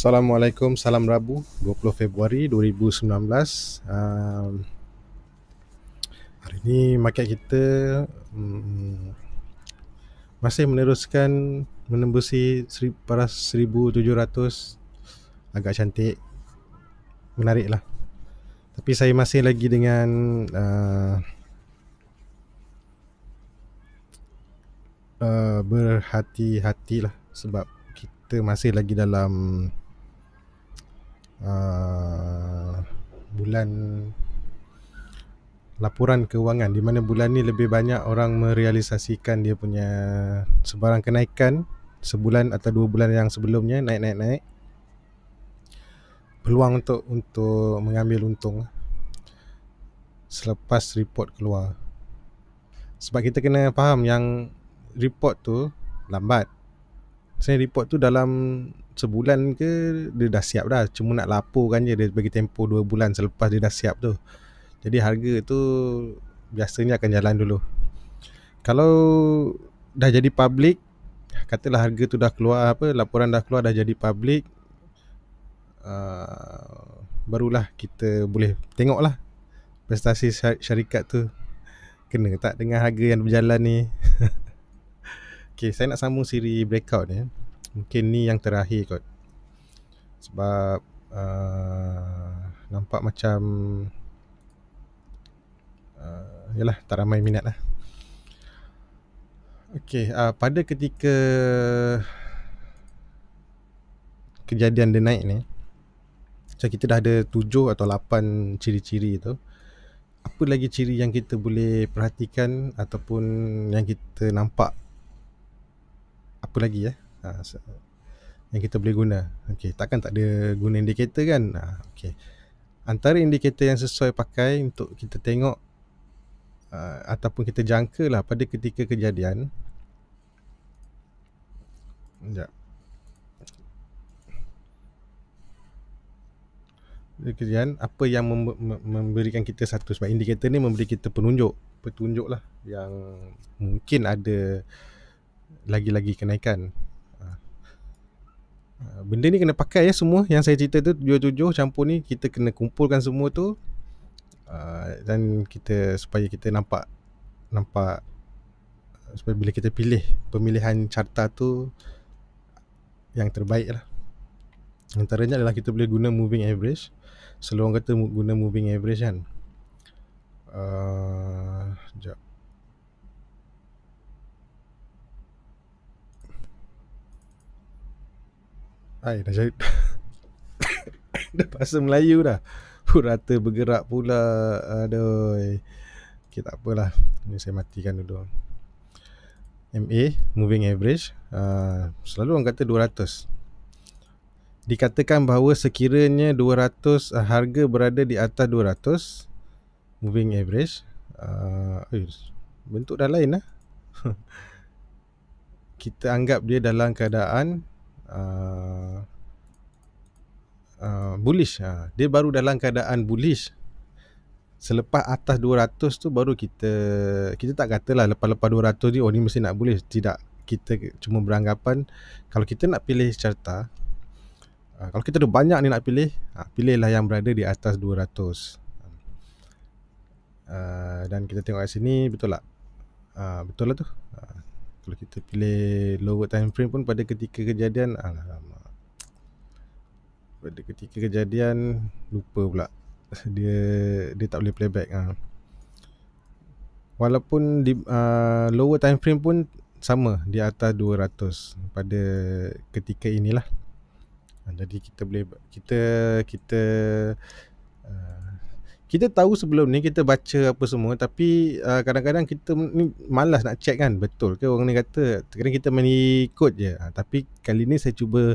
Assalamualaikum, salam Rabu 20 Februari 2019 um, Hari ini market kita um, Masih meneruskan menembusi seri, paras 1700 Agak cantik Menarik lah Tapi saya masih lagi dengan uh, uh, Berhati-hati lah Sebab kita masih lagi dalam Ah, bulan laporan kewangan di mana bulan ni lebih banyak orang merealisasikan dia punya sebarang kenaikan sebulan atau dua bulan yang sebelumnya naik naik naik peluang untuk untuk mengambil untung selepas report keluar sebab kita kena faham yang report tu lambat saya report tu dalam sebulan ke dia dah siap dah cuma nak laporkan je dia bagi tempoh 2 bulan selepas dia dah siap tu jadi harga tu biasanya akan jalan dulu kalau dah jadi public katalah harga tu dah keluar apa laporan dah keluar dah jadi public uh, barulah kita boleh tengok lah prestasi syarikat tu kena tak dengan harga yang berjalan ni Okay, saya nak sambung siri breakout ni eh mungkin ni yang terakhir kot sebab uh, nampak macam uh, yalah tak ramai minat lah Okey, uh, pada ketika kejadian dia naik ni macam kita dah ada tujuh atau lapan ciri-ciri tu apa lagi ciri yang kita boleh perhatikan ataupun yang kita nampak apa lagi ya eh? ha, so, yang kita boleh guna. Okey, takkan tak ada guna indikator kan? Ha, Okey. Antara indikator yang sesuai pakai untuk kita tengok uh, ataupun kita lah pada ketika kejadian. Sekejap. kejadian, apa yang memberikan kita satu sebab indikator ni memberi kita penunjuk, petunjuklah yang mungkin ada lagi-lagi kenaikan. Ah, benda ni kena pakai ya semua yang saya cerita tu jujur tujuh campur ni kita kena kumpulkan semua tu ah, dan kita supaya kita nampak nampak supaya bila kita pilih pemilihan carta tu yang terbaik lah. Antaranya adalah kita boleh guna moving average. Selalu orang kata guna moving average kan. Uh, ah, sekejap. Hai dah jadi Dah bahasa Melayu dah Purata bergerak pula Aduh Okay tak apalah Ini saya matikan dulu MA Moving Average uh, Selalu orang kata 200 Dikatakan bahawa sekiranya 200 uh, ah, Harga berada di atas 200 Moving Average uh, eh, Bentuk dah lain lah Kita anggap dia dalam keadaan Uh, uh, bullish uh, dia baru dalam keadaan bullish selepas atas 200 tu baru kita kita tak katalah lepas-lepas 200 ni oh ni mesti nak bullish tidak kita cuma beranggapan kalau kita nak pilih carta uh, kalau kita ada banyak ni nak pilih uh, pilihlah yang berada di atas 200 uh, dan kita tengok kat sini betul tak uh, betul lah tu uh, kalau kita pilih lower time frame pun pada ketika kejadian alamak ah, lah, pada ketika kejadian lupa pula dia dia tak boleh playback ha. walaupun di uh, lower time frame pun sama di atas 200 pada ketika inilah jadi kita boleh kita kita kita tahu sebelum ni kita baca apa semua tapi uh, kadang-kadang kita ni malas nak check kan betul ke orang ni kata kadang kita mengikut je uh, tapi kali ni saya cuba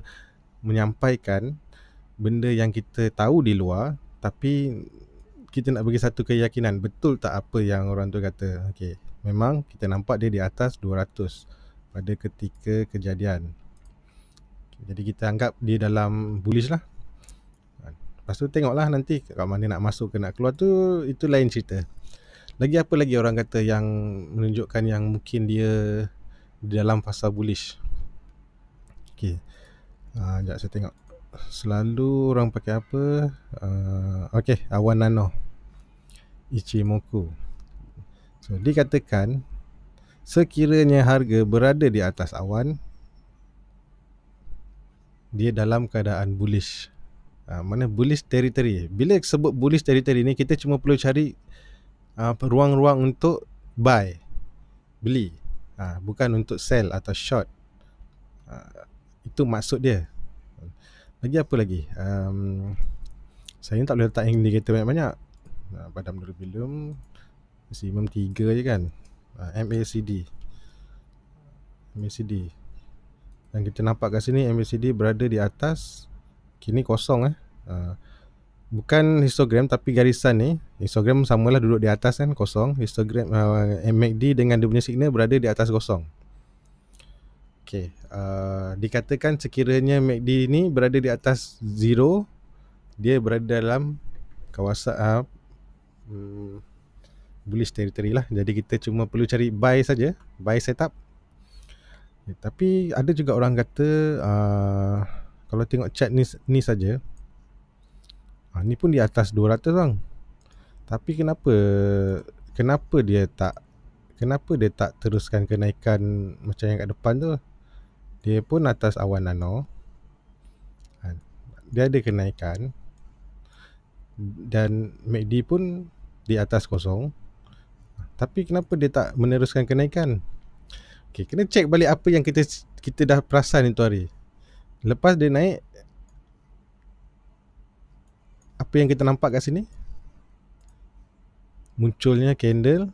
menyampaikan benda yang kita tahu di luar tapi kita nak bagi satu keyakinan betul tak apa yang orang tu kata okey memang kita nampak dia di atas 200 pada ketika kejadian okay, jadi kita anggap dia dalam bullish lah Lepas tu tengoklah nanti kat mana nak masuk ke nak keluar tu itu lain cerita. Lagi apa lagi orang kata yang menunjukkan yang mungkin dia dalam fasa bullish. Okay, Ah uh, jap saya tengok. Selalu orang pakai apa? Uh, ah, okay, awan nano. Ichimoku. So dikatakan sekiranya harga berada di atas awan dia dalam keadaan bullish uh, mana bullish territory bila sebut bullish territory ni kita cuma perlu cari uh, ruang-ruang untuk buy beli uh, bukan untuk sell atau short uh, itu maksud dia lagi apa lagi um, saya tak boleh letak indicator banyak-banyak uh, pada dulu belum maksimum 3 je kan uh, MACD MACD yang kita nampak kat sini MACD berada di atas Okay ni kosong eh. Uh, bukan histogram tapi garisan ni. Histogram samalah duduk di atas kan kosong. Histogram uh, ah, MACD dengan dia punya signal berada di atas kosong. Okay. Uh, ah, dikatakan sekiranya MACD ni berada di atas 0. Dia berada dalam kawasan uh, hmm, bullish territory lah. Jadi kita cuma perlu cari buy saja, Buy setup. Eh, tapi ada juga orang kata uh, kalau tengok chat ni ni saja ha, ni pun di atas 200 bang tapi kenapa kenapa dia tak kenapa dia tak teruskan kenaikan macam yang kat depan tu dia pun atas awan nano ha, dia ada kenaikan dan MACD pun di atas kosong ah, tapi kenapa dia tak meneruskan kenaikan Okay, kena check balik apa yang kita kita dah perasan itu hari. Lepas dia naik Apa yang kita nampak kat sini Munculnya candle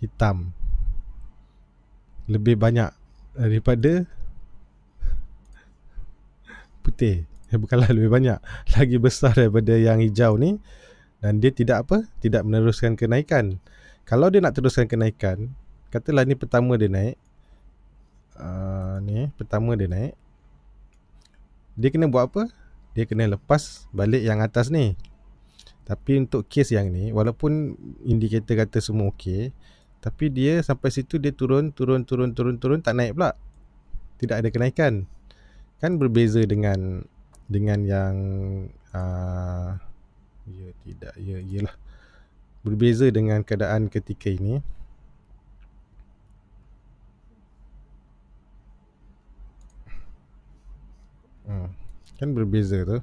Hitam Lebih banyak Daripada Putih eh, Bukanlah lebih banyak Lagi besar daripada yang hijau ni Dan dia tidak apa Tidak meneruskan kenaikan Kalau dia nak teruskan kenaikan Katalah ni pertama dia naik uh, ni pertama dia naik dia kena buat apa dia kena lepas balik yang atas ni tapi untuk case yang ni walaupun indikator kata semua okey tapi dia sampai situ dia turun turun turun turun turun tak naik pula tidak ada kenaikan kan berbeza dengan dengan yang uh, ya tidak ya iyalah berbeza dengan keadaan ketika ini Hmm. kan berbeza tu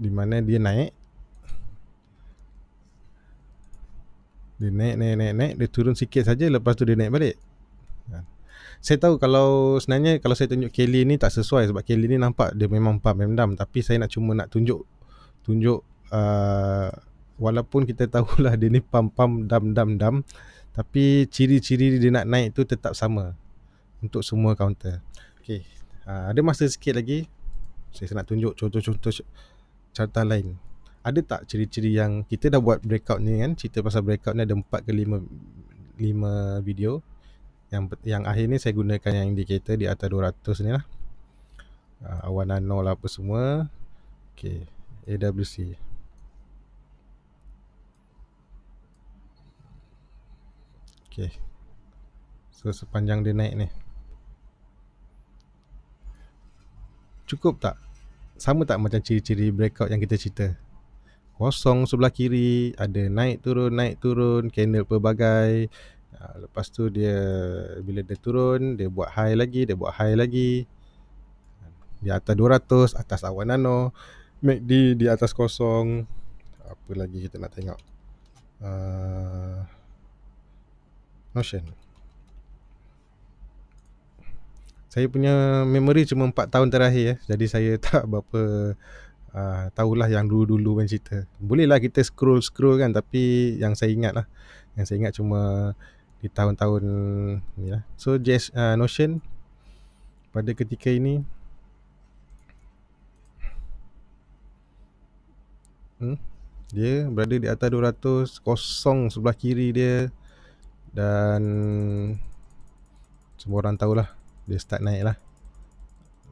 di mana dia naik dia naik naik naik naik dia turun sikit saja lepas tu dia naik balik kan? saya tahu kalau sebenarnya kalau saya tunjuk Kelly ni tak sesuai sebab Kelly ni nampak dia memang pam memdam tapi saya nak cuma nak tunjuk tunjuk uh, walaupun kita tahulah dia ni pam pam dam dam dam tapi ciri-ciri dia nak naik tu tetap sama untuk semua kaunter Okay. Ah, ada masa sikit lagi saya nak tunjuk contoh-contoh carta lain ada tak ciri-ciri yang kita dah buat breakout ni kan cerita pasal breakout ni ada 4 ke lima lima video yang yang akhir ni saya gunakan yang indicator di atas 200 ni lah uh, ah, awan nano lah apa semua ok AWC ok so sepanjang dia naik ni cukup tak? Sama tak macam ciri-ciri breakout yang kita cerita? Kosong sebelah kiri, ada naik turun, naik turun, candle pelbagai. Ah, lepas tu dia bila dia turun, dia buat high lagi, dia buat high lagi. Di atas 200, atas awan nano. MACD di atas kosong. Apa lagi kita nak tengok? Uh, Notion saya punya memory cuma 4 tahun terakhir ya. Jadi saya tak berapa uh, lah yang dulu-dulu kan cerita. Bolehlah kita scroll-scroll kan tapi yang saya ingat lah. Yang saya ingat cuma di tahun-tahun ni lah. So Jazz uh, Notion pada ketika ini hmm, dia berada di atas 200 kosong sebelah kiri dia dan semua orang tahulah dia start naik lah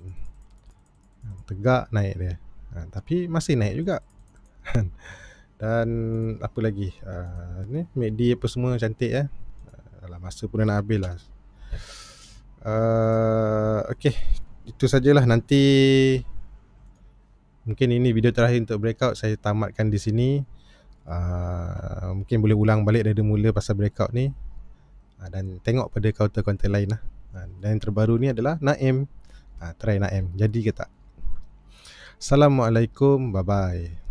hmm. tegak naik dia ha, tapi masih naik juga dan apa lagi uh, ni MACD apa semua cantik eh Alah, masa pun dah nak habis lah uh, ha, Okay itu sajalah nanti mungkin ini video terakhir untuk breakout saya tamatkan di sini uh, mungkin boleh ulang balik dari mula pasal breakout ni uh, dan tengok pada kaunter-kaunter lain lah Ha, dan yang terbaru ni adalah Naim. Ha, try Naim. Jadi ke tak? Assalamualaikum. Bye-bye.